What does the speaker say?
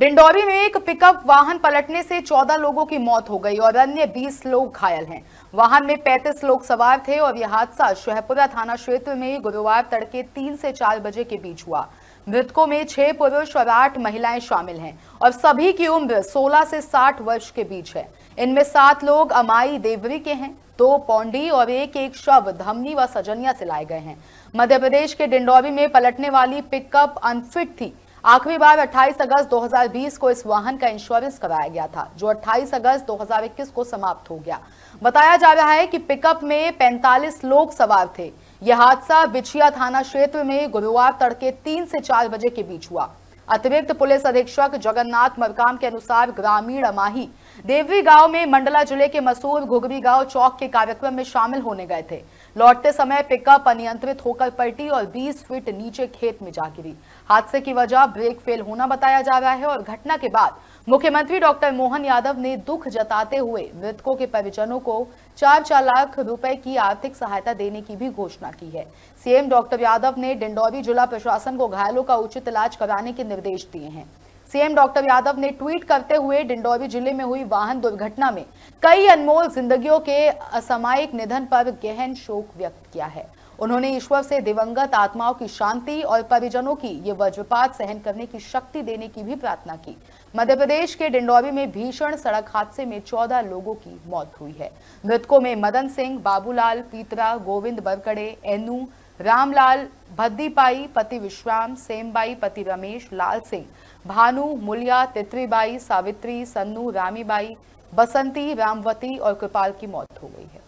डिंडोरी में एक पिकअप वाहन पलटने से 14 लोगों की मौत हो गई और अन्य 20 लोग घायल हैं वाहन में 35 लोग सवार थे और यह हादसा शहपुरा थाना क्षेत्र में गुरुवार तड़के 3 से 4 बजे के बीच हुआ मृतकों में छह पुरुष और आठ महिलाएं शामिल हैं और सभी की उम्र 16 से 60 वर्ष के बीच है इनमें सात लोग अमाई देवरी के हैं दो पौंडी और एक एक शव धमनी व सजनिया से लाए गए हैं मध्य प्रदेश के डिंडोरी में पलटने वाली पिकअप अनफिट थी आखिरी बार 28 अगस्त 2020 को इस वाहन का इंश्योरेंस कराया गया था जो 28 अगस्त 2021 को समाप्त हो गया बताया जा रहा है कि पिकअप में 45 लोग सवार थे यह हादसा बिछिया थाना क्षेत्र में गुरुवार तड़के तीन से चार बजे के बीच हुआ अतिरिक्त पुलिस अधीक्षक जगन्नाथ मरकाम के अनुसार ग्रामीण अमाही देवरी गांव में मंडला जिले के मसूर घुगरी गांव चौक के कार्यक्रम में शामिल होने गए थे लौटते समय पिकअप अनियंत्रित होकर पलटी और 20 फीट नीचे खेत में जा गिरी हादसे की वजह ब्रेक फेल होना बताया जा रहा है और घटना के बाद मुख्यमंत्री डॉक्टर मोहन यादव ने दुख जताते हुए मृतकों के परिजनों को चार चार लाख रुपए की आर्थिक सहायता देने की भी घोषणा की है सीएम डॉक्टर यादव ने डिंडौरी जिला प्रशासन को घायलों का उचित इलाज कराने के निर्देश दिए हैं सीएम डॉक्टर यादव ने ट्वीट करते हुए डिंडौरी जिले में हुई वाहन दुर्घटना में कई अनमोल जिंदगियों के असामायिक निधन पर गहन शोक व्यक्त किया है उन्होंने ईश्वर से दिवंगत आत्माओं की शांति और परिजनों की ये वज्रपात सहन करने की शक्ति देने की भी प्रार्थना की मध्य प्रदेश के डिंडौरी में भीषण सड़क हादसे में चौदह लोगों की मौत हुई है मृतकों में मदन सिंह बाबूलाल पीतरा गोविंद बरकड़े एनू रामलाल भद्दीपाई पति विश्राम सेमबाई पति रमेश लाल सिंह भानु मुलिया तित्रीबाई सावित्री सन्नू रामीबाई बसंती रामवती और कृपाल की मौत हो गई है